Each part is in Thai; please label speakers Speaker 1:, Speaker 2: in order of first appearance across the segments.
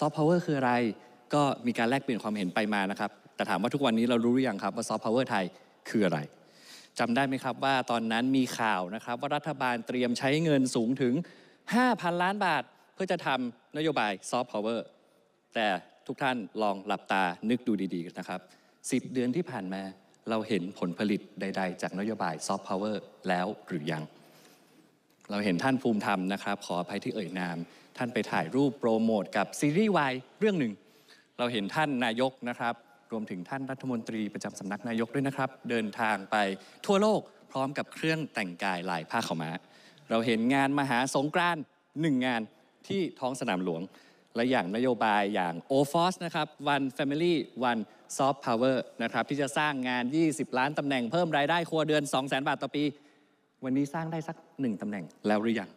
Speaker 1: ซอฟต์พาวเวอร์คืออะไรก็มีการแลกเปลี่ยนความเห็นไปมานะครับ แต่ถามว่าทุกวันนี้เรารู้หรือยังครับว่าซอฟต์พาวเวอร์ไทย คืออะไรจำได้ไหมครับว่าตอนนั้นมีข่าวนะครับ ว่ารัฐบาลเตรียมใช้เงินสูงถึง 5,000 ล้านบาท เพื่อจะทำนโยบายซอฟต์พาวเวอร์แต่ทุกท่านลองหลับตานึกดูดีๆนะครับ 10 เดือนที่ผ่านมาเราเห็นผลผลิตใดๆ จากนโยบายซอฟต์พาวเวอร์แล้วหรือยัง เราเห็นท่านภูมิธรรมนะครับขออภัยที่เอ่ยนามท่านไปถ่ายรูปโปรโมทกับซีรีส์วายเรื่องหนึ่ง เราเห็นท่านนายกนะครับ รวมถึงท่านรัฐมนตรีประจำสำนักนายกด้วยนะครับ เดินทางไปทั่วโลกพร้อมกับเครื่องแต่งกายลายผ้าขาวม้าเราเห็นงานมหาสงกรานต์หนึ่งงานที่ท้องสนามหลวง และอย่างนโยบายอย่าง o f o s นะครับ One Family One Soft Power นะครับ ที่จะสร้างงาน 20 ล้านตำแหน่งเพิ่มรายได้ครัวเดือน 200,000 บาทต่อปี วันนี้สร้างได้สักหนึ่งตำแหน่งแล้วหรือยัง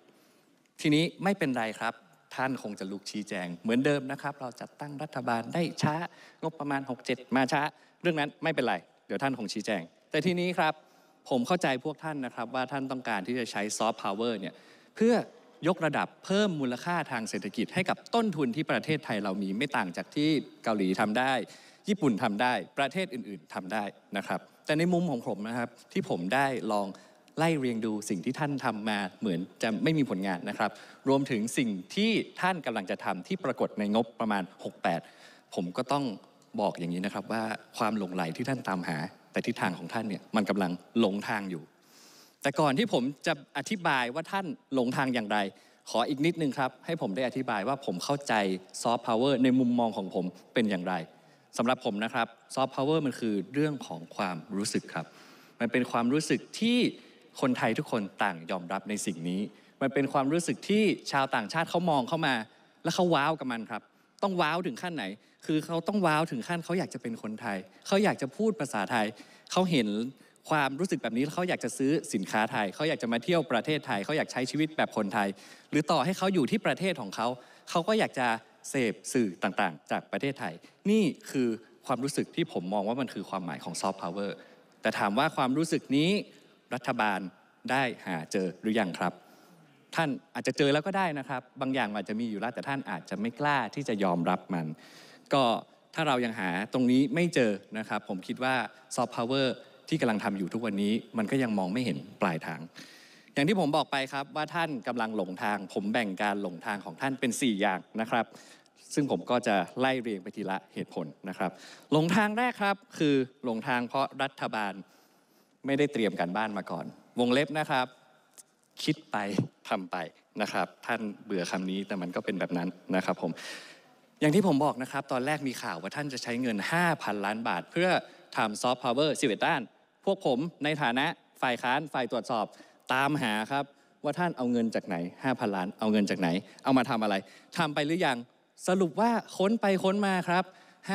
Speaker 1: ทีนี้ไม่เป็นไรครับท่านคงจะลุกชี้แจงเหมือนเดิมนะครับ เราจัดตั้งรัฐบาลได้ช้างบประมาณ 67 มาช้า เรื่องนั้นไม่เป็นไร เดี๋ยวท่านคงชี้แจง แต่ทีนี้ครับ ผมเข้าใจพวกท่านนะครับ ว่าท่านต้องการที่จะใช้ซอฟต์พาวเวอร์เนี่ยเพื่อยกระดับเพิ่มมูลค่าทางเศรษฐกิจให้กับต้นทุนที่ประเทศไทยเรามีไม่ต่างจากที่เกาหลีทำได้ญี่ปุ่นทำได้ประเทศอื่น ๆทำได้นะครับแต่ในมุมของผมนะครับที่ผมได้ลองไล่เรียงดูสิ่งที่ท่านทำมาเหมือนจะไม่มีผลงานนะครับ รวมถึงสิ่งที่ท่านกำลังจะทำที่ปรากฏในงบประมาณ 68 ผมก็ต้องบอกอย่างนี้นะครับว่าความหลงไหลที่ท่านตามหา แต่ทิศทางของท่านเนี่ยมันกำลังหลงทางอยู่ แต่ก่อนที่ผมจะอธิบายว่าท่านหลงทางอย่างไร ขออีกนิดนึงครับ ให้ผมได้อธิบายว่าผมเข้าใจซอฟต์พาวเวอร์ในมุมมองของผมเป็นอย่างไรสำหรับผมนะครับซอฟต์พาวเวอร์มันคือเรื่องของความรู้สึกครับ มันเป็นความรู้สึกที่คนไทยทุกคนต่างยอมรับในสิ่งนี้ มันเป็นความรู้สึกที่ชาวต่างชาติเขามองเข้ามาแล้วเขาว้าวกับมันครับ ต้องว้าวถึงขั้นไหน คือเขาต้องว้าวถึงขั้นเขาอยากจะเป็นคนไทย เขาอยากจะพูดภาษาไทย เขาเห็นความรู้สึกแบบนี้แล้วเขาอยากจะซื้อสินค้าไทย เขาอยากจะมาเที่ยวประเทศไทย เขาอยากใช้ชีวิตแบบคนไทย หรือต่อให้เขาอยู่ที่ประเทศของเขาเขาก็อยากจะเสพสื่อต่างๆ จากประเทศไทย นี่คือความรู้สึกที่ผมมองว่ามันคือความหมายของซอฟต์พาวเวอร์ แต่ถามว่าความรู้สึกนี้รัฐบาลได้หาเจอหรือยังครับ ท่านอาจจะเจอแล้วก็ได้นะครับ บางอย่างอาจจะมีอยู่แล้ว แต่ท่านอาจจะไม่กล้าที่จะยอมรับมัน ก็ถ้าเรายังหาตรงนี้ไม่เจอนะครับ ผมคิดว่าซอฟต์พาวเวอร์ที่กำลังทำอยู่ทุกวันนี้มันก็ยังมองไม่เห็นปลายทาง อย่างที่ผมบอกไปครับ ว่าท่านกำลังหลงทาง ผมแบ่งการหลงทางของท่านเป็น 4 อย่างนะครับ ซึ่งผมก็จะไล่เรียงไปทีละเหตุผลนะครับ หลงทางแรกครับคือหลงทางเพราะรัฐบาลไม่ได้เตรียมการบ้านมาก่อน วงเล็บนะครับ คิดไปทำไปนะครับ ท่านเบื่อคำนี้แต่มันก็เป็นแบบนั้นนะครับผม อย่างที่ผมบอกนะครับ ตอนแรกมีข่าวว่าท่านจะใช้เงิน 5,000 ล้านบาท เพื่อทำซอฟต์พาวเวอร์สิเวตด้าน พวกผมในฐานะฝ่ายค้านฝ่ายตรวจสอบตามหาครับ ว่าท่านเอาเงินจากไหน 5,000 ล้าน เอาเงินจากไหน เอามาทำอะไรทำไปหรือยัง สรุปว่าค้นไปค้นมาครับ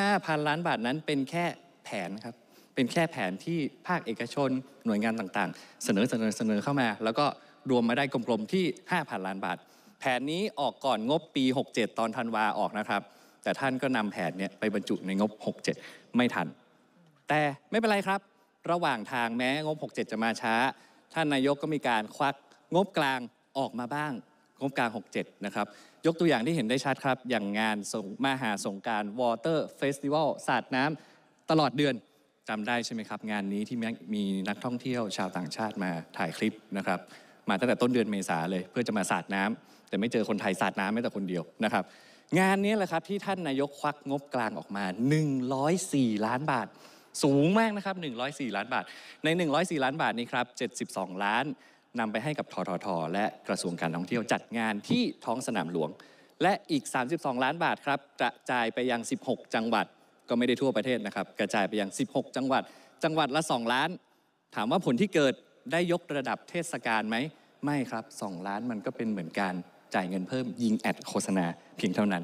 Speaker 1: 5,000 ล้านบาทนั้นเป็นแค่แผนครับเป็นแค่แผนที่ภาคเอกชนหน่วยงานต่างๆ เสนอเสนอเสนอเข้ามา แล้วก็รวมมาได้กลมๆที่ 5,000 ล้านบาท แผนนี้ออกก่อนงบปี 67 ตอนธันวาออกนะครับ แต่ท่านก็นำแผนเนี่ยไปบรรจุในงบ 67 ไม่ทัน แต่ไม่เป็นไรครับ ระหว่างทางแม้งบ 67 จะมาช้า ท่านนายกก็มีการควักงบกลางออกมาบ้าง งบกลาง 67 นะครับ ยกตัวอย่างที่เห็นได้ชัดครับ อย่างงานสงมหาสงการวอเตอร์เฟสติวัลสาดน้ำตลอดเดือนจำได้ใช่ไหมครับ งานนี้ที่มีนักท่องเที่ยว ชาวต่างชาติมาถ่ายคลิปนะครับมาตั้งแต่ต้นเดือนเมษาเลยเพื่อจะมาสาดน้ำ แต่ไม่เจอคนไทยสาดน้ำแม้แต่คนเดียวนะครับงานนี้แหละครับที่ท่านนายกควักงบกลางออกมา 104 ล้านบาท สูงมากนะครับ104 ล้านบาทใน 104 ล้านบาทนี้ครับ72 ล้านนำไปให้กับทททและกระทรวงการท่องเที่ยวจัดงานที่ท้องสนามหลวง และอีก 32 ล้านบาทครับกระจายไปยัง 16 จังหวัดก็ไม่ได้ทั่วประเทศนะครับกระจายไปยัง 16 จังหวัดจังหวัดละ 2 ล้าน ถามว่าผลที่เกิดได้ยกระดับเทศกาลไหมไม่ครับ 2 ล้านมันก็เป็นเหมือนการจ่ายเงินเพิ่มยิงแอดโฆษณา เพียงเท่านั้น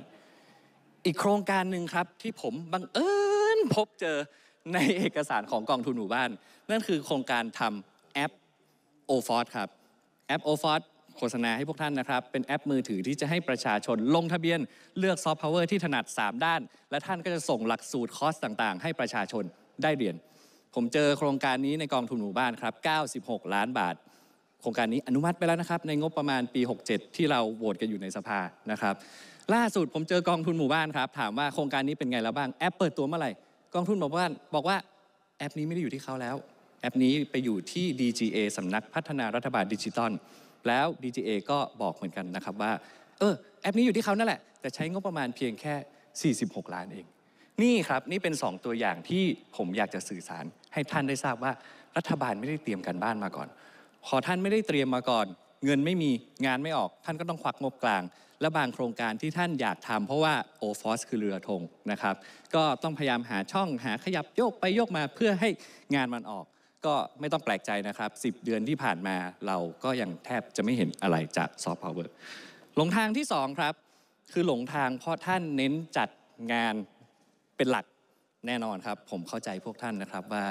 Speaker 1: อีกโครงการหนึ่งครับ ที่ผมบังเอิญพบเจอในเอกสารของกองทุนหมู่บ้าน นั่นคือโครงการทำแอป o อ o r ครับแอปอ f o r โฆษณาให้พวกท่านนะครับ เป็นแอปมือถือที่จะให้ประชาชนลงทะเบียนเลือกซอฟต์พาวเวอร์ที่ถนัด 3 ด้าน และท่านก็จะส่งหลักสูตรคอร์สต่างๆ ให้ประชาชนได้เรียน ผมเจอโครงการนี้ในกองทุนหมู่บ้านครับ 96 ล้านบาท โครงการนี้อนุมัติไปแล้วนะครับ ในงบประมาณปี 67 ที่เราโหวตกันอยู่ในสภานะครับล่าสุดผมเจอกองทุนหมู่บ้านครับถามว่าโครงการนี้เป็นไงแล้วบ้างแอปเปิดตัวเมื่อไหร่กองทุนหมู่บ้านบอกว่าแอปนี้ไม่ได้อยู่ที่เขาแล้ว แอปนี้ไปอยู่ที่ DGA สำนักพัฒนารัฐบาลดิจิตอลแล้ว DGA ก็บอกเหมือนกันนะครับว่าเออแอปนี้อยู่ที่เขานั่นแหละแต่ใช้งบประมาณเพียงแค่ 46 ล้านเอง นี่ครับนี่เป็น 2 ตัวอย่างที่ผมอยากจะสื่อสาร ให้ท่านได้ทราบว่ารัฐบาลไม่ได้เตรียมการบ้านมาก่อนพอท่านไม่ได้เตรียมมาก่อน เงินไม่มีงานไม่ออกท่านก็ต้องควักงบกลาง และบางโครงการที่ท่านอยากทำเพราะว่าโอฟอสคือเรือธงนะครับก็ต้องพยายามหาช่องหาขยับโยกไปโยกมาเพื่อให้งานมันออกก็ไม่ต้องแปลกใจนะครับ 10 เดือนที่ผ่านมา เราก็ยังแทบจะไม่เห็นอะไรจากซอฟต์พาวเวอร์หลงทางที่2ครับ คือหลงทางเพราะท่านเน้นจัดงานเป็นหลักแน่นอนครับ ผมเข้าใจพวกท่านนะครับว่า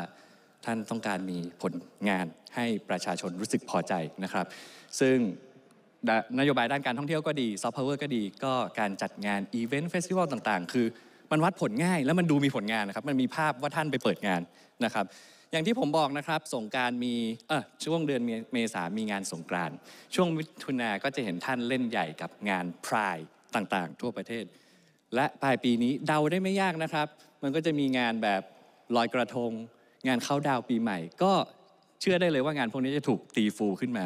Speaker 1: ท่านต้องการมีผลงานให้ประชาชนรู้สึกพอใจนะครับ ซึ่งนโยบายด้านการท่องเที่ยวก็ดีซอฟต์พาวเวอร์ก็ดีก็การจัดงานอีเวนต์เฟสติวัลต่าง ๆ คือมันวัดผลง่าย แล้วมันดูมีผลงานนะครับ มันมีภาพว่าท่านไปเปิดงานนะครับอย่างที่ผมบอกนะครับสงการมีเออช่วงเดือนเมษามีงานสงการช่วงมิถุนาก็จะเห็นท่านเล่นใหญ่กับงานพรายต่างๆ ทั่วประเทศ และปลายปีนี้เดาได้ไม่ยากนะครับ มันก็จะมีงานแบบลอยกระทง งานเข้าดาวปีใหม่ ก็เชื่อได้เลยว่างานพวกนี้จะถูกตีฟูขึ้นมา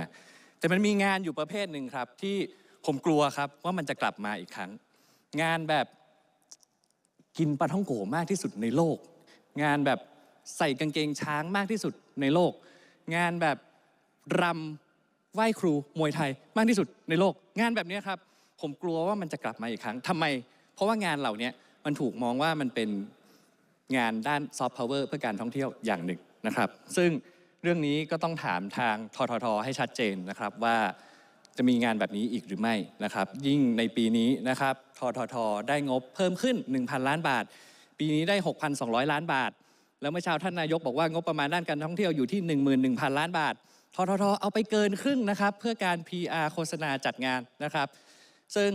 Speaker 1: แต่มันมีงานอยู่ประเภทหนึ่งครับที่ผมกลัวครับว่ามันจะกลับมาอีกครั้ง งานแบบกินปลาท่องโกมากที่สุดในโลก งานแบบใส่กางเกงช้างมากที่สุดในโลก งานแบบรำไหว้ครูมวยไทย มากที่สุดในโลกงานแบบนี้ครับผมกลัวว่ามันจะกลับมาอีกครั้งทำไม เพราะว่างานเหล่านี้มันถูกมองว่ามันเป็นงานด้านซอฟต์พาวเวอร์เพื่อการท่องเที่ยวอย่างหนึ่งนะครับ ซึ่งเรื่องนี้ก็ต้องถามทางทททให้ชัดเจนนะครับว่าจะมีงานแบบนี้อีกหรือไม่นะครับ ยิ่งในปีนี้นะครับทททได้งบเพิ่มขึ้น 1,000 ล้านบาท ปีนี้ได้ 6,200 ล้านบาทแล้วเมื่อเช้า ท่านนายกบอกว่างบประมาณด้านการท่องเที่ยวอยู่ที่ 11,000 ล้านบาท ทททเอาไปเกินครึ่งนะครับ เพื่อการ PR โฆษณาจัดงานนะครับ ซึ่ง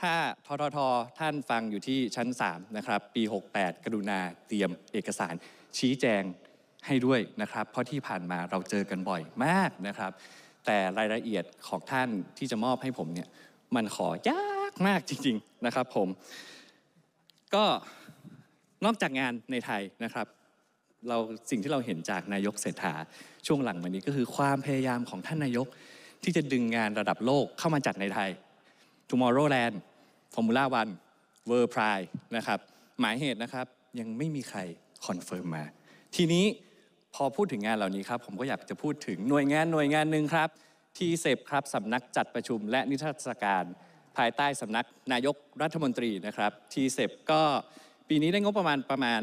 Speaker 1: ถ้าทททท่านฟังอยู่ที่ชั้น 3 นะครับ ปี 68 กรุณาเตรียมเอกสารชี้แจงให้ด้วยนะครับ เพราะที่ผ่านมาเราเจอกันบ่อยมากนะครับ แต่รายละเอียดของท่านที่จะมอบให้ผมเนี่ยมันขอยากมากจริงๆนะครับ ผม ก็นอกจากงานในไทยนะครับเราสิ่งที่เราเห็นจากนายกเศรษฐา ช่วงหลังมานี้ก็คือความพยายามของท่านนายกที่จะดึงงานระดับโลกเข้ามาจัดในไทย Tomorrowland Formula One World Pride นะครับ หมายเหตุนะครับยังไม่มีใครคอนเฟิร์มมา ทีนี้พอพูดถึงงานเหล่านี้ครับ ผมก็อยากจะพูดถึงหน่วยงานหน่วยงานหนึ่งครับ ที่เซพครับสำนักจัดประชุมและนิทรรศการ ภายใต้สำนักนายกรัฐมนตรีนะครับ ทีเซพก็ปีนี้ได้งบประมาณประมาณ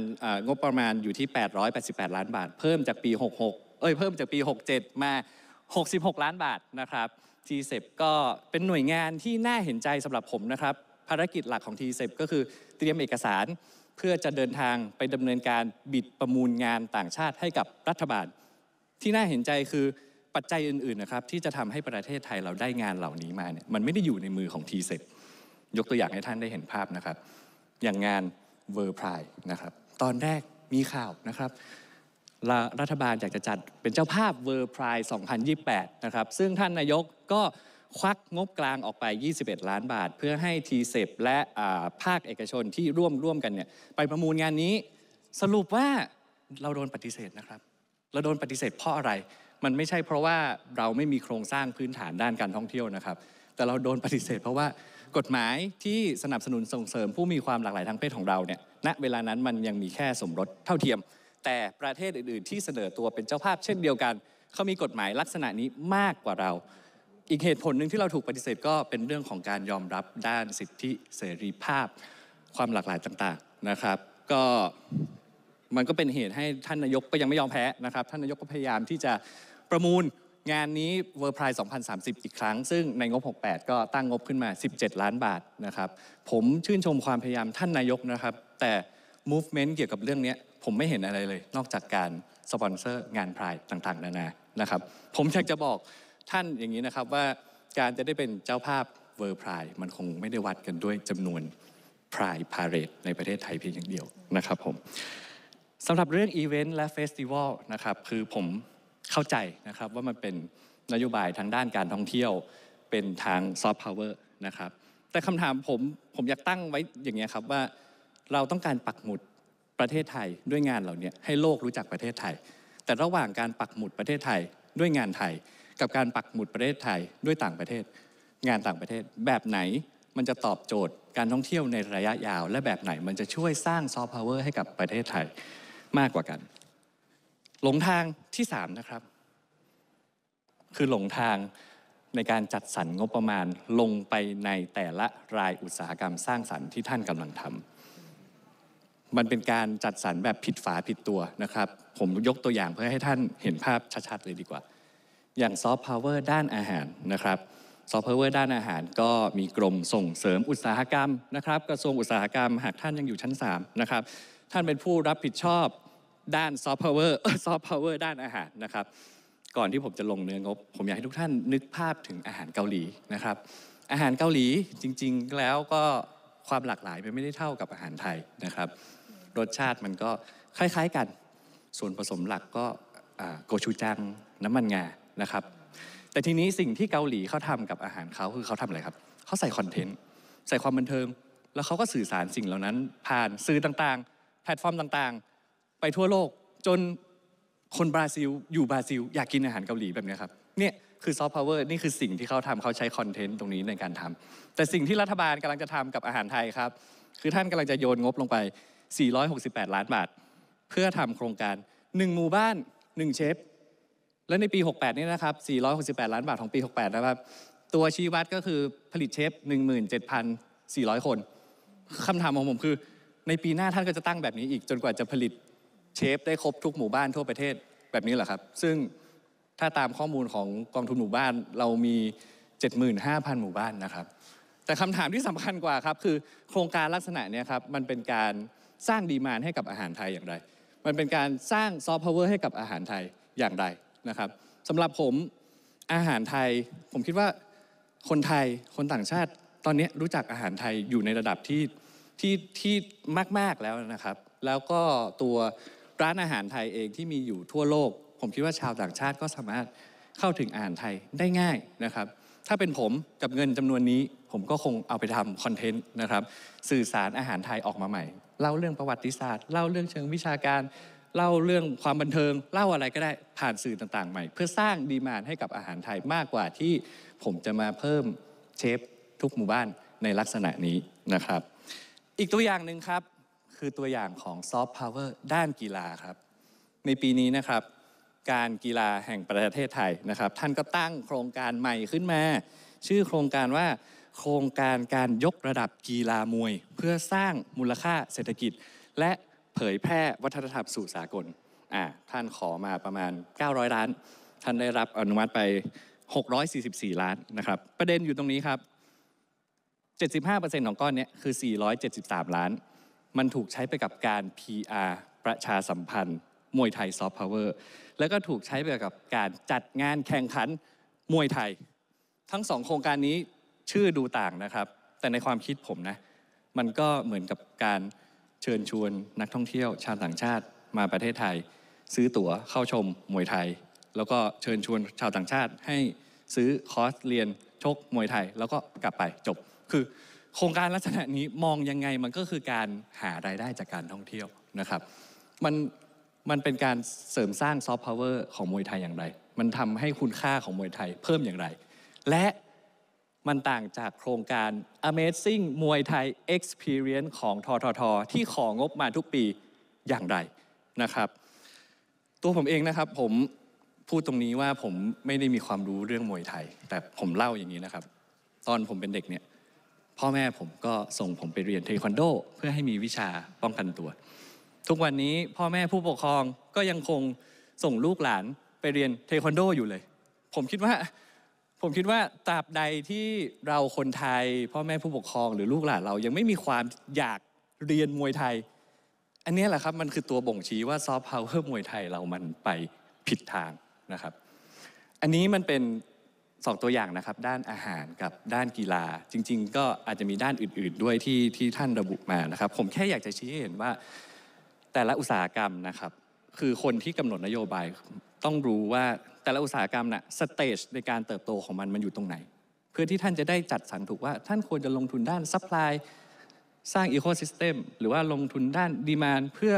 Speaker 1: งบประมาณอยู่ที่ 888 ล้านบาท เพิ่มจากปี66เอ้ย เพิ่มจากปี 67 มา 66 ล้านบาทนะครับทีเซก็เป็นหน่วยงานที่น่าเห็นใจสำหรับผมนะครับ ภารกิจหลักของทีเซก็คือเตรียมเอกสารเพื่อจะเดินทางไปดำเนินการบิดประมูลงานต่างชาติให้กับรัฐบาล ที่น่าเห็นใจคือปัจจัยอื่น ๆนะครับ ที่จะทำให้ประเทศไทยเราได้งานเหล่านี้มาเนี่ยมันไม่ได้อยู่ในมือของทีเซ็ยกตัวอย่างให้ท่านได้เห็นภาพนะครับ อย่างงานเวอร์ไพร์นะครับ ตอนแรกมีข่าวนะครับ รัฐบาลอยากจะจัดเป็นเจ้าภาพเวอร์ไพรา์2028 นะครับซึ่งท่านนายกก็ควักงบกลางออกไป 21 ล้านบาทเพื่อให้ทีเซและภาคเอกชนที่ร่วมร่วมกันเนี่ยไปประมูลงานนี้ สรุปว่าเราโดนปฏิเสธนะครับ เราโดนปฏิเสธเพราะอะไร มันไม่ใช่เพราะว่าเราไม่มีโครงสร้างพื้นฐานด้านการท่องเที่ยวนะครับแต่เราโดนปฏิเสธเพราะว่ากฎหมายที่สนับสนุนส่งเสริมผู้มีความหลากหลายทางเพศของเราเนี่ย ณ เวลานั้นมันยังมีแค่สมรสเท่าเทียม แต่ประเทศอื่น ๆ ที่เสนอตัวเป็นเจ้าภาพเช่นเดียวกัน เขามีกฎหมายลักษณะนี้มากกว่าเรา อีกเหตุผลหนึ่งที่เราถูกปฏิเสธก็เป็นเรื่องของการยอมรับด้านสิทธิเสรีภาพ ความหลากหลายต่าง ๆ นะครับ ก็มันก็เป็นเหตุให้ท่านนายกก็ยังไม่ยอมแพ้นะครับ ท่านนายกก็พยายามที่จะประมูลงานนี้เวอร์ไพร์2030 อีกครั้ง ซึ่งในงบ 68 ก็ตั้งงบขึ้นมา 17 ล้านบาทนะครับ ผมชื่นชมความพยายามท่านนายกนะครับ แต่ movement เกี่ยวกับเรื่องนี้ ผมไม่เห็นอะไรเลยนอกจากการสปอนเซอร์งานพรายต่างๆนานานะครับผมอยากจะบอกท่านอย่างนี้นะครับว่าการจะได้เป็นเจ้าภาพเวอร์ไพร์มันคงไม่ได้วัดกันด้วยจำนวนพรายพาเรตในประเทศไทยเพียงอย่างเดียวนะครับผมสำหรับเรื่องอีเวนต์และเฟสติวัลนะครับคือผมเข้าใจนะครับว่ามันเป็นนโยบายทางด้านการท่องเที่ยวเป็นทางซอฟต์พาวเวอร์นะครับแต่คำถามผมผมอยากตั้งไว้อย่างเงี้ยครับว่าเราต้องการปักหมุดประเทศไทยด้วยงานเหล่านี้ให้โลกรู้จักประเทศไทย แต่ระหว่างการปักหมุดประเทศไทยด้วยงานไทย กับการปักหมุดประเทศไทยด้วยต่างประเทศงานต่างประเทศ แบบไหนมันจะตอบโจทย์การท่องเที่ยวในระยะยาว และแบบไหนมันจะช่วยสร้างซอฟต์พาวเวอร์ให้กับประเทศไทยมากกว่ากันหลงทางที่สามนะครับคือหลงทางในการจัดสรรงบประมาณลงไปในแต่ละรายอุตสาหกรรมสร้างสรรค์ที่ท่านกำลังทำมันเป็นการจัดสรรแบบผิดฝาผิดตัวนะครับ ผมยกตัวอย่างเพื่อให้ท่านเห็นภาพชัดๆเลยดีกว่า อย่างซอฟต์พาวเวอร์ด้านอาหารนะครับซอฟต์พาวเวอร์ด้านอาหารก็มีกรมส่งเสริมอุตสาหกรรมนะครับกระทรวงอุตสาหกรรม หากท่านยังอยู่ชั้น3นะครับท่านเป็นผู้รับผิดชอบด้านซอฟต์พาวเวอร์ซอฟต์พาวเวอร์ด้านอาหารนะครับ ก่อนที่ผมจะลงเนื้องบผมอยากให้ทุกท่านนึกภาพถึงอาหารเกาหลีนะครับอาหารเกาหลีจริง ๆ แล้วก็ความหลากหลายมันไม่ได้เท่ากับอาหารไทยนะครับ รสชาติมันก็คล้ายๆ กันส่วนผสมหลักก็โกชูจัง น้ำมันงานะครับ แต่ทีนี้สิ่งที่เกาหลีเขาทำกับอาหารเขาคือเขาทำอะไรครับเขาใส่คอนเทนต์ใส่ความบันเทิง แล้วเขาก็สื่อสารสิ่งเหล่านั้นผ่านสื่อต่างๆ แพลตฟอร์มต่างๆไปทั่วโลกจนคนบราซิล อยู่บราซิล อยากกินอาหารเกาหลีแบบนี้ครับเนี่ยคือซอฟต์พาวเวอร์นี่คือสิ่งที่เขาทำเขาใช้คอนเทนต์ตรงนี้ในการทำ แต่สิ่งที่รัฐบาลกำลังจะทำกับอาหารไทยครับ คือท่านกำลังจะโยนงบลงไป 468 ล้านบาท เพื่อทำโครงการ1หมู่บ้าน 1 เชฟ และในปี 68 นี่นะครับ 468 ล้านบาทของปี 68 นะครับ ตัวชี้วัดก็คือผลิตเชฟ17,400 คนคำถามของผมคือ ในปีหน้าท่านก็จะตั้งแบบนี้อีกจนกว่าจะผลิตเชฟได้ครบทุกหมู่บ้านทั่วประเทศ แบบนี้เหรอครับ ซึ่งถ้าตามข้อมูลของกองทุนหมู่บ้านเรามี 75,000 หมู่บ้านนะครับ แต่คำถามที่สำคัญกว่าครับ คือโครงการลักษณะนี้ครับมันเป็นการสร้างดีมานให้กับอาหารไทยอย่างไร มันเป็นการสร้างซอฟต์พาวเวอร์ให้กับอาหารไทยอย่างไรนะครับสำหรับผมอาหารไทยผมคิดว่าคนไทยคนต่างชาติตอนนี้รู้จักอาหารไทยอยู่ในระดับที่ที่ที่มาก ๆแล้วนะครับ แล้วก็ตัวร้านอาหารไทยเองที่มีอยู่ทั่วโลก ผมคิดว่าชาวต่างชาติก็สามารถเข้าถึงอาหารไทยได้ง่ายนะครับ ถ้าเป็นผมกับเงินจำนวนนี้ ผมก็คงเอาไปทำคอนเทนต์นะครับสื่อสารอาหารไทยออกมาใหม่เล่าเรื่องประวัติศาสตร์ เล่าเรื่องเชิงวิชาการ เล่าเรื่องความบันเทิงเล่าอะไรก็ได้ผ่านสื่อต่างๆใหม่ เพื่อสร้างดีมานให้กับอาหารไทยมากกว่าที่ผมจะมาเพิ่มเชฟทุกหมู่บ้านในลักษณะนี้นะครับ อีกตัวอย่างหนึ่งครับคือตัวอย่างของซอฟต์พาวเวอร์ด้านกีฬาครับ ในปีนี้นะครับ การกีฬาแห่งประเทศไทยนะครับ ท่านก็ตั้งโครงการใหม่ขึ้นมา ชื่อโครงการว่าโครงการการยกระดับกีฬามวย เพื่อสร้างมูลค่าเศรษฐกิจ และเผยแพร่วัฒนธรรมสู่สากลอ่าท่านขอมาประมาณ 900 ล้าน ท่านได้รับอนุมัติไป 644 ล้านนะครับ ประเด็นอยู่ตรงนี้ครับ 75%ของก้อนนี้คือ 473 ล้านมันถูกใช้ไปกับการ PR ประชาสัมพันธ์ มวยไทยซอฟต์พาวเวอร์แล้วก็ถูกใช้ไปกับการจัดงานแข่งขันมวยไทย ทั้งสองโครงการนี้ชื่อดูต่างนะครับ แต่ในความคิดผมนะ มันก็เหมือนกับการเชิญชวนนักท่องเที่ยวชาวต่างชาติมาประเทศไทย ซื้อตั๋วเข้าชมมวยไทย แล้วก็เชิญชวนชาวต่างชาติให้ซื้อคอร์สเรียนชกมวยไทย แล้วก็กลับไปจบคือโครงการลักษณะนี้มองยังไงมันก็คือการหารายได้จากการท่องเที่ยวนะครับ มันมันเป็นการเสริมสร้าง ซอฟต์พาวเวอร์ของมวยไทยอย่างไร มันทำให้คุณค่าของมวยไทยเพิ่มอย่างไร และมันต่างจากโครงการ Amazing มวยไทย Experience ของทททที่ของบมาทุกปีอย่างไรนะครับ ตัวผมเองนะครับผมพูดตรงนี้ว่าผมไม่ได้มีความรู้เรื่องมวยไทย แต่ผมเล่าอย่างนี้นะครับตอนผมเป็นเด็กเนี่ยพ่อแม่ผมก็ส่งผมไปเรียนเทควันโดเพื่อให้มีวิชาป้องกันตัว ทุกวันนี้พ่อแม่ผู้ปกครองก็ยังคงส่งลูกหลานไปเรียนเทควันโดอยู่เลย ผมคิดว่าผมคิดว่าตราบใดที่เราคนไทยพ่อแม่ผู้ปกครองหรือลูกหลานเรายังไม่มีความอยากเรียนมวยไทย อันนี้แหละครับมันคือตัวบ่งชี้ว่าซอฟต์พาวเวอร์มวยไทยเรามันไปผิดทางนะครับ อันนี้มันเป็นสองตัวอย่างนะครับด้านอาหารกับด้านกีฬา จริงๆ ก็อาจจะมีด้านอื่นๆ ด้วยที่ที่ท่านระบุมานะครับ ผมแค่อยากจะชี้ให้เห็นว่า แต่ละอุตสาหกรรมนะครับ คือคนที่กำหนดนโยบายต้องรู้ว่าแต่ละอุตสาหกรรมนะ่ะสเตจในการเติบโตของมันมันอยู่ตรงไหน เพื่อที่ท่านจะได้จัดสรรถูกว่าท่านควรจะลงทุนด้านซัพพลายสร้างอีโคซิสเต็มหรือว่าลงทุนด้านดีมานเพื่อ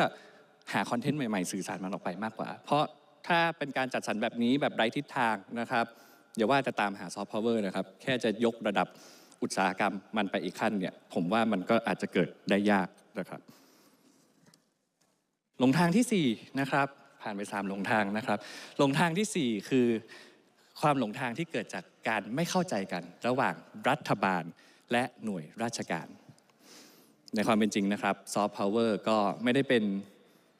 Speaker 1: หาคอนเทนต์ใหม่ๆ สื่อสารมันออกไปมากกว่า เพราะถ้าเป็นการจัดสรรแบบนี้แบบไร้ทิศทางนะครับอย่าว่าจะตามหาซอฟต์พาวเวอร์นะครับแค่จะยกระดับอุตสาหกรรมมันไปอีกขั้นเนี่ยผมว่ามันก็อาจจะเกิดได้ยากนะครับหลงทางที่4นะครับผ่านไป3หลงทางนะครับหลงทางที่ 4 คือความหลงทางที่เกิดจากการไม่เข้าใจกันระหว่างรัฐบาลและหน่วยราชการ ในความเป็นจริงนะครับซอฟต์พาวเวอร์ก็ไม่ได้เป็น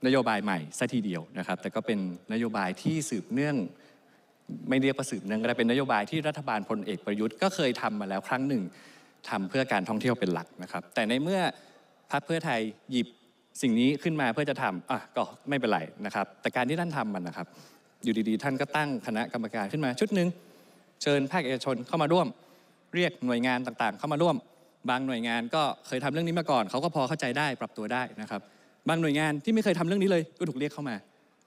Speaker 1: นโยบายใหม่ซะทีเดียวนะครับแต่ก็เป็นนโยบายที่สืบเนื่องไม่เรียกว่าสืบเนื่องก็ได้เป็นนโยบายที่รัฐบาลพลเอกประยุทธ์ก็เคยทำมาแล้วครั้งหนึ่ง ทำเพื่อการท่องเที่ยวเป็นหลักนะครับ แต่ในเมื่อพรรคเพื่อไทยหยิบสิ่งนี้ขึ้นมาเพื่อจะทำอ่ะก็ไม่เป็นไรนะครับแต่การที่ท่านทำมันนะครับอยู่ดีๆท่านก็ตั้งคณะกรรมการขึ้นมา ชุดหนึ่งเชิญภาคเอกชนเข้ามาร่วม เรียกหน่วยงานต่างๆ เข้ามาร่วม บางหน่วยงานก็เคยทำเรื่องนี้มาก่อนเขาก็พอเข้าใจได้ปรับตัวได้นะครับ บางหน่วยงานที่ไม่เคยทำเรื่องนี้เลยก็ถูกเรียกเข้ามา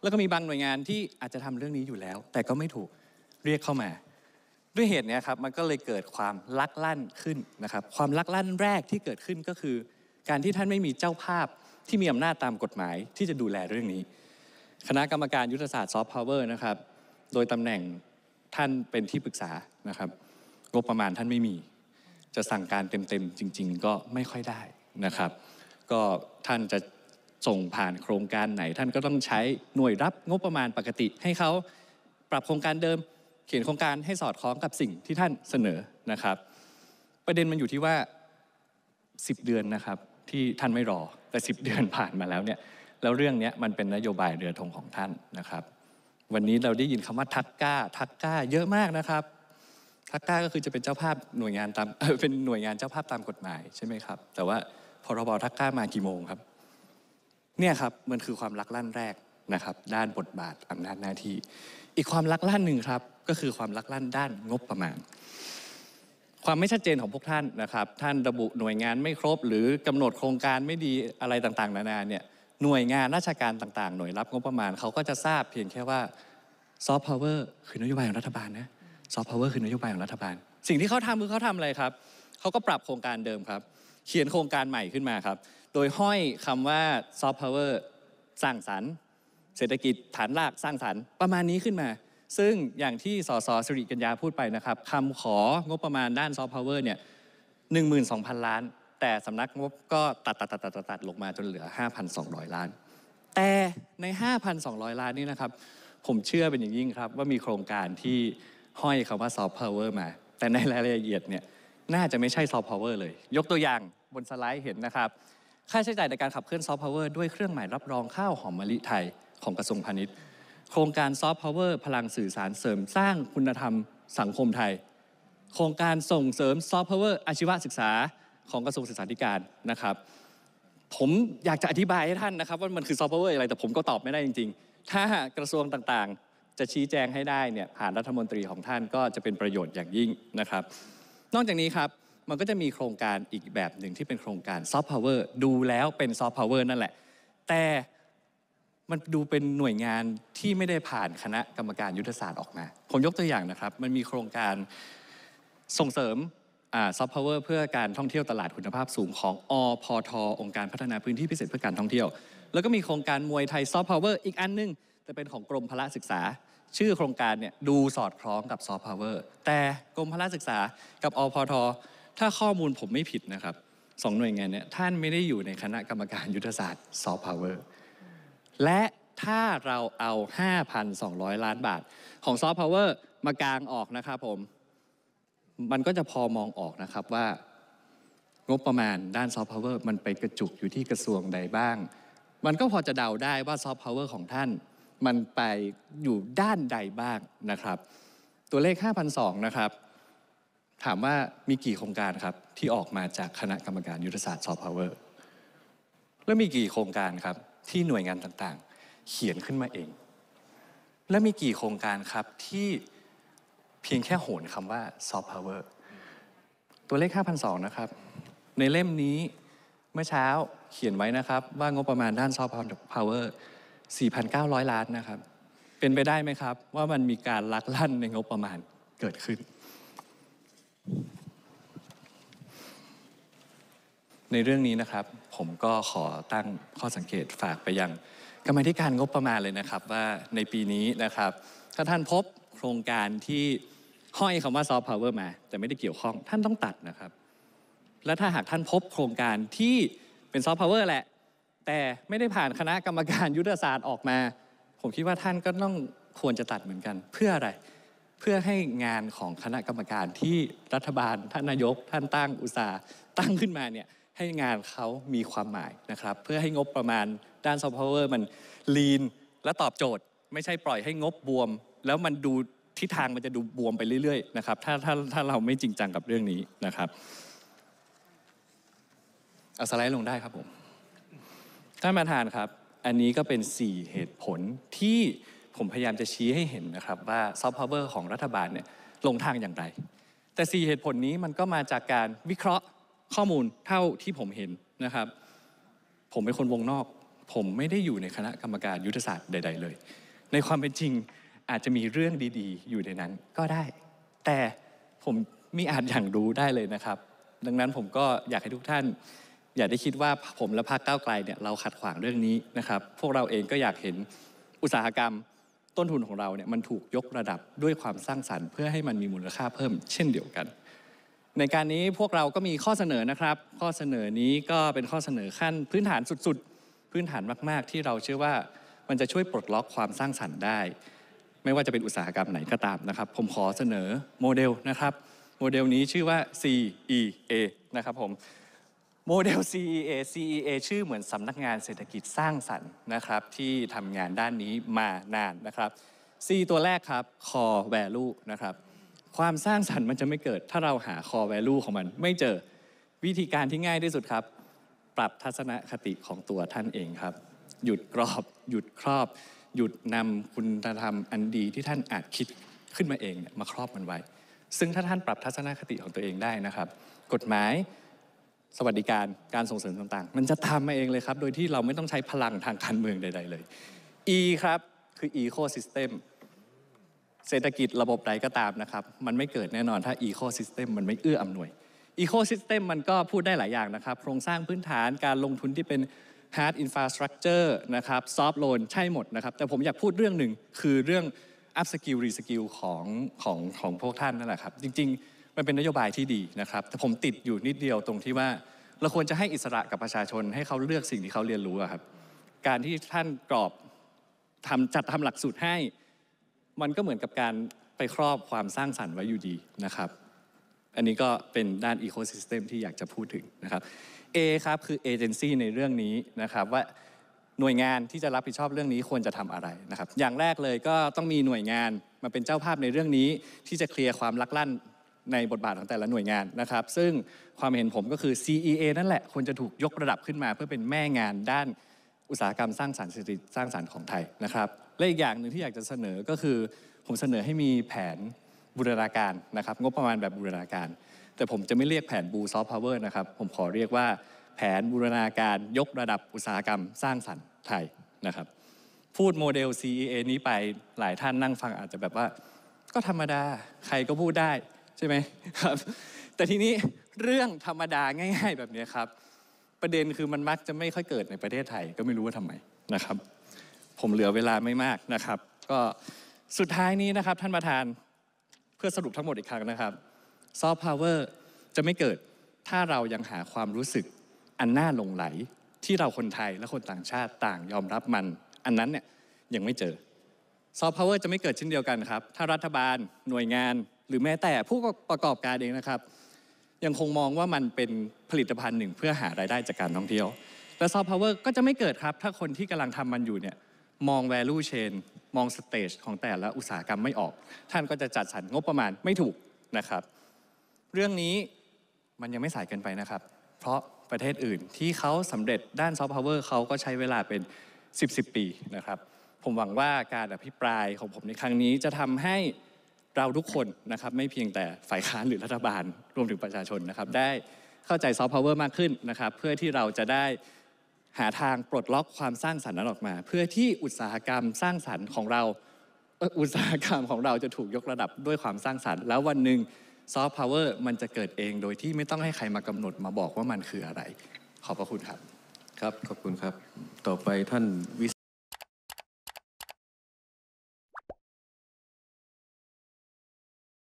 Speaker 1: แล้วก็มีบางหน่วยงานที่อาจจะทำเรื่องนี้อยู่แล้ว แต่ก็ไม่ถูกเรียกเข้ามา ด้วยเหตุนี้ครับมันก็เลยเกิดความลักลั่นขึ้นนะครับความลักลั่นแรกที่เกิดขึ้นก็คือ การที่ท่านไม่มีเจ้าภาพที่มีอำนาจตามกฎหมายที่จะดูแลเรื่องนี้ คณะกรรมการยุทธศาสตร์ซอฟต์พาวเวอร์นะครับโดยตำแหน่งท่านเป็นที่ปรึกษานะครับงบประมาณท่านไม่มี จะสั่งการเต็มๆจริง ๆ ก็ไม่ค่อยได้นะครับ ก็ท่านจะส่งผ่านโครงการไหนท่านก็ต้องใช้หน่วยรับงบประมาณปกติ ให้เขาปรับโครงการเดิมเขียนโครงการให้สอดคล้องกับสิ่งที่ท่านเสนอนะครับ ประเด็นมันอยู่ที่ว่า 10 เดือนนะครับ ที่ท่านไม่รอแต่ 10 เดือนผ่านมาแล้วเนี่ยแล้วเรื่องนี้มันเป็นนโยบายเรือธงของท่านนะครับ วันนี้เราได้ยินคำว่าทักก้า ทักก้า เยอะมากนะครับ ทักก้าก็คือจะเป็นเจ้าภาพหน่วยงานตามเป็นหน่วยงานเจ้าภาพตามกฎหมายใช่ไหมครับแต่ว่าพรบทักก้ามากี่โมงครับเนี่ยครับมันคือความรักลั่นแรกนะครับด้านบทบาทอำนาจหน้าที่อีกความรักลั่นหนึ่งครับก็คือความรักลั่นด้านงบประมาณ ความไม่ชัดเจนของพวกท่านนะครับ ท่านระบุหน่วยงานไม่ครบ หรือกำหนดโครงการไม่ดีอะไรต่างๆ นานาเนี่ยหน่วยงานราชการต่าง ๆ หน่วยรับงบประมาณเขาก็จะทราบเพียงแค่ว่าซอฟต์พาวเวอร์คือนโยบายของรัฐบาลนะซอฟต์พาวเวอร์คือนโยบายของรัฐบาล สิ่งที่เขาทำคือเขาทำอะไรครับเขาก็ปรับโครงการเดิมครับ เขียนโครงการใหม่ขึ้นมาครับโดยห้อยคำว่าซอฟต์พาวเวอร์สร้างสรรค์ เศรษฐกิจฐานรากสร้างสรรค์ประมาณนี้ขึ้นมา ซึ่งอย่างที่สสสิริกัญญาพูดไปนะครับคำของบประมาณด้านซอฟต์พาวเวอร์เนี่ยหนึ่งหมื่นสองพันล้าน แต่สำนักงบก็ ตัดตัดตัดตัดตัดตดลงมาจนเหลือ 5,200 ล้าน แต่ใน 5,200 ล้านนี่นะครับ ผมเชื่อเป็นอย่างยิ่งครับ ว่ามีโครงการที่ห้อยคำว่าซอฟต์พาวเวอร์มา แต่ในรายละเอียดเนี่ยน่าจะไม่ใช่ซอฟต์พาวเวอร์เลย ยกตัวอย่างบนสไลด์เห็นนะครับค่าใช้จ่ายในการขับเคลื่อนซอฟต์พาวเวอร์ด้วยเครื่องหมายรับรองข้าวหอมมะลิไทยของกระทรวงพาณิชย์ โครงการซอฟต์พาวเวอร์พลังสื่อสารเสริมสร้างคุณธรรมสังคมไทย โครงการส่งเสริมซอฟต์พาวเวอร์อาชีวศึกษาของกระทรวงศึกษาธิการนะครับ ผมอยากจะอธิบายให้ท่านนะครับ ว่ามันคือซอฟต์พาวเวอร์อะไรแต่ผมก็ตอบไม่ได้จริง ๆ ถ้ากระทรวงต่างๆ จะชี้แจงให้ได้เนี่ยผ่านรัฐมนตรีของท่านก็จะเป็นประโยชน์อย่างยิ่งนะครับ นอกจากนี้ครับมันก็จะมีโครงการอีกแบบหนึ่งที่เป็นโครงการซอฟต์พาวเวอร์ ดูแล้วเป็นซอฟต์พาวเวอร์นั่นแหละ แต่ มันดูเป็นหน่วยงานที่ไม่ได้ผ่านคณะกรรมการยุทธศาสตร์ออกมา ผมยกตัวอย่างนะครับ มันมีโครงการส่งเสริมซอฟต์พาวเวอร์เพื่อการท่องเที่ยวตลาดคุณภาพสูงของอพทองค์การพัฒนาพื้นที่พิเศษเพื่อการท่องเที่ยว แล้วก็มีโครงการมวยไทยซอฟต์พาวเวอร์อีกอันนึงแต่เป็นของกรมพละศึกษา ชื่อโครงการเนี่ยดูสอดคล้องกับซอฟต์พาวเวอร์ แต่กรมพละศึกษากับอพทถ้าข้อมูลผมไม่ผิดนะครับสองหน่วยงานเนี่ยท่านไม่ได้อยู่ในคณะกรรมการยุทธศาสตร์ซอฟต์พาวเวอร์และถ้าเราเอา 5,200 ล้านบาทของซอฟต์พาวเวอร์มากางออกนะครับผม มันก็จะพอมองออกนะครับว่างบประมาณด้านซอฟต์พาวเวอร์มันไปกระจุกอยู่ที่กระทรวงใดบ้าง มันก็พอจะเดาได้ว่าซอฟต์พาวเวอร์ของท่านมันไปอยู่ด้านใดบ้างนะครับ ตัวเลข 5,200นะครับถามว่ามีกี่โครงการครับ ที่ออกมาจากคณะกรรมการยุทธศาสตร์ซอฟต์พาวเวอร์และมีกี่โครงการครับ ที่หน่วยงานต่างๆ เขียนขึ้นมาเอง และมีกี่โครงการครับ ที่เพียงแค่โหนคำว่าซอฟต์พาวเวอร์ตัวเลข5,200นะครับ ในเล่มนี้ เมื่อเช้าเขียนไว้นะครับ ว่างบประมาณด้านซอฟต์พาวเวอร์4,900 ล้านนะครับ เป็นไปได้ไหมครับ ว่ามันมีการลักลั่นในงบประมาณเกิดขึ้นในเรื่องนี้นะครับผมก็ขอตั้งข้อสังเกตฝากไปยังกรรมธิการงบประมาณเลยนะครับ ว่าในปีนี้นะครับถ้าท่านพบโครงการที่ห้อยคำว่าซอฟต์พาวเวอร์มา แต่ไม่ได้เกี่ยวข้องท่านต้องตัดนะครับ และถ้าหากท่านพบโครงการที่เป็นซอฟต์พาวเวอร์แหละ แต่ไม่ได้ผ่านคณะกรรมการยุทธศาสตร์ออกมา ผมคิดว่าท่านก็ต้องควรจะตัดเหมือนกัน เพื่ออะไร เพื่อให้งานของคณะกรรมการที่รัฐบาลท่านนายก ท่านตั้งอุตสาห์ตั้งขึ้นมาเนี่ยให้งานเขามีความหมายนะครับ เพื่อให้งบประมาณด้านซอฟต์พาวเวอร์มันลีนและตอบโจทย์ ไม่ใช่ปล่อยให้งบบวม แล้วมันดูทิศทางมันจะดูบวมไปเรื่อยๆนะครับถ้าถ้าถ้าเราไม่จริงจังกับเรื่องนี้นะครับ เอาสไลด์ลงได้ครับผมท่านประธานครับ อันนี้ก็เป็น 4 เหตุผลที่ผมพยายามจะชี้ให้เห็นนะครับว่าซอฟต์พาวเวอร์ของรัฐบาลเนี่ยลงทางอย่างไร แต่ 4 เหตุผลนี้มันก็มาจากการวิเคราะห์ข้อมูลเท่าที่ผมเห็นนะครับ ผมเป็นคนวงนอก ผมไม่ได้อยู่ในคณะกรรมการยุทธศาสตร์ใดๆ เลย ในความเป็นจริงอาจจะมีเรื่องดีๆ อยู่ในนั้นก็ได้ แต่ผมมีอาจอย่างรู้ได้เลยนะครับ ดังนั้นผมก็อยากให้ทุกท่าน อย่าได้คิดว่าผมและภาคก้าวไกลเนี่ย เราขัดขวางเรื่องนี้นะครับ พวกเราเองก็อยากเห็นอุตสาหกรรมต้นทุนของเราเนี่ยมันถูกยกระดับด้วยความสร้างสรรค์ เพื่อให้มันมีมูลค่าเพิ่มเช่นเดียวกันในการนี้พวกเราก็มีข้อเสนอนะครับ ข้อเสนอนี้ก็เป็นข้อเสนอขั้นพื้นฐานสุดๆ พื้นฐานมากๆ ที่เราเชื่อว่ามันจะช่วยปลดล็อกความสร้างสรรค์ได้ ไม่ว่าจะเป็นอุตสาหกรรมไหนก็ตามนะครับผมขอเสนอโมเดลนะครับโมเดลนี้ชื่อว่า CEA นะครับผมโมเดล CEA CEA ชื่อเหมือนสำนักงานเศรษฐกิจสร้างสรรค์นะครับที่ทำงานด้านนี้มานานนะครับ C ตัวแรกครับ Core Value นะครับความสร้างสรรค์มันจะไม่เกิดถ้าเราหา core value ของมันไม่เจอวิธีการที่ง่ายที่สุดครับ ปรับทัศนคติของตัวท่านเองครับ หยุดกรอบหยุดครอบ หยุดนำคุณธรรมอันดีที่ท่านอาจคิดขึ้นมาเองเนี่ยมาครอบมันไว้ ซึ่งถ้าท่านปรับทัศนคติของตัวเองได้นะครับ กฎหมายสวัสดิการการส่งเสริมต่างๆ มันจะทำมาเองเลยครับโดยที่เราไม่ต้องใช้พลังทางการเมืองใด ๆ เลย E ครับคือ Ecosystem เศรษฐกิจระบบใดก็ตามนะครับ มันไม่เกิดแน่นอนถ้าอีโคซิสเต็มมันไม่เอื้ออำนวยอีโคซิสเต็มมันก็พูดได้หลายอย่างนะครับ โครงสร้างพื้นฐานการลงทุนที่เป็น hard infrastructure นะครับ soft loan ใช่หมดนะครับ แต่ผมอยากพูดเรื่องหนึ่งคือเรื่อง up skill re skill ของของของพวกท่านนั่นแหละครับ จริง ๆ มันเป็นนโยบายที่ดีนะครับ แต่ผมติดอยู่นิดเดียวตรงที่ว่า เราควรจะให้อิสระกับประชาชน ให้เขาเลือกสิ่งที่เขาเรียนรู้ครับการที่ท่านกรอบทำจัดทำหลักสูตรให้มันก็เหมือนกับการไปครอบความสร้างสรรค์ไว้อยู่ดีนะครับ อันนี้ก็เป็นด้านอีโคซิสเต็มที่อยากจะพูดถึงนะครับ A ครับ คือเอเจนซี่ในเรื่องนี้นะครับ ว่าหน่วยงานที่จะรับผิดชอบเรื่องนี้ควรจะทำอะไรนะครับ อย่างแรกเลยก็ต้องมีหน่วยงานมาเป็นเจ้าภาพในเรื่องนี้ ที่จะเคลียร์ความลักลั่นในบทบาทของแต่ละหน่วยงานนะครับ ซึ่งความเห็นผมก็คือ CEA นั่นแหละควรจะถูกยกระดับขึ้นมา เพื่อเป็นแม่งาน ด้านอุตสาหกรรมสร้างสารรค์สร้างสารรค์ของไทยนะครับและอีกอย่างหนึ่งที่อยากจะเสนอก็คือ ผมเสนอให้มีแผนบูรณาการนะครับ งบประมาณแบบบูรณาการ แต่ผมจะไม่เรียกแผนบูซอฟต์พาวเวอร์นะครับ ผมขอเรียกว่าแผนบูรณาการยกระดับอุตสาหกรรมสร้างสรรค์ไทยนะครับ พูดโมเดล CEA นี้ไปหลายท่านนั่งฟังอาจจะแบบว่า ก็ธรรมดาใครก็พูดได้ใช่ไหมครับ แต่ทีนี้เรื่องธรรมดาง่าย ๆแบบนี้ครับ ประเด็นคือมันมักจะไม่ค่อยเกิดในประเทศไทยก็ไม่รู้ว่าทำไมนะครับผมเหลือเวลาไม่มากนะครับ ก็สุดท้ายนี้นะครับท่านประธานเพื่อสรุปทั้งหมดอีกครั้งนะครับซอฟต์พาวเวอร์จะไม่เกิดถ้าเรายังหาความรู้สึกอันน่าหลงไหลที่เราคนไทยและคนต่างชาติต่างยอมรับมัน อันนั้นเนี่ย ยังไม่เจอซอฟต์พาวเวอร์จะไม่เกิดเช่นเดียวกันครับ ถ้ารัฐบาลหน่วยงานหรือแม้แต่ผู้ประกอบการเองนะครับ ยังคงมองว่ามันเป็นผลิตภัณฑ์หนึ่ง เพื่อหารายได้จากการท่องเที่ยวและซอฟต์พาวเวอร์ก็จะไม่เกิดครับ ถ้าคนที่กำลังทำมันอยู่เนี่ยมอง value chain มองสเตจของแต่ละอุตสาหกรรมไม่ออก ท่านก็จะจัดสรรงบประมาณไม่ถูกนะครับ เรื่องนี้มันยังไม่สายเกินไปนะครับ เพราะประเทศอื่นที่เขาสำเร็จด้านซอฟต์พาวเวอร์เขาก็ใช้เวลาเป็น 10 10ปีนะครับ ผมหวังว่าการอภิปรายของผมในครั้งนี้จะทำให้เราทุกคนนะครับไม่เพียงแต่ฝ่ายค้านหรือรัฐบาล รวมถึงประชาชนนะครับได้เข้าใจซอฟต์พาวเวอร์มากขึ้นนะครับเพื่อที่เราจะได้หาทางปลดล็อกความสร้างสรรค์นั้นออกมา เพื่อที่อุตสาหกรรมสร้างสรรค์ของเราอุตสาหกรรมของเราจะถูกยกระดับด้วยความสร้างสรรค์ แล้ววันหนึ่งซอฟต์พาวเวอร์มันจะเกิดเอง โดยที่ไม่ต้องให้ใครมากำหนดมาบอกว่ามันคืออะไรขอบพระคุณครับครับขอบคุณครับต่อไปท่านวิ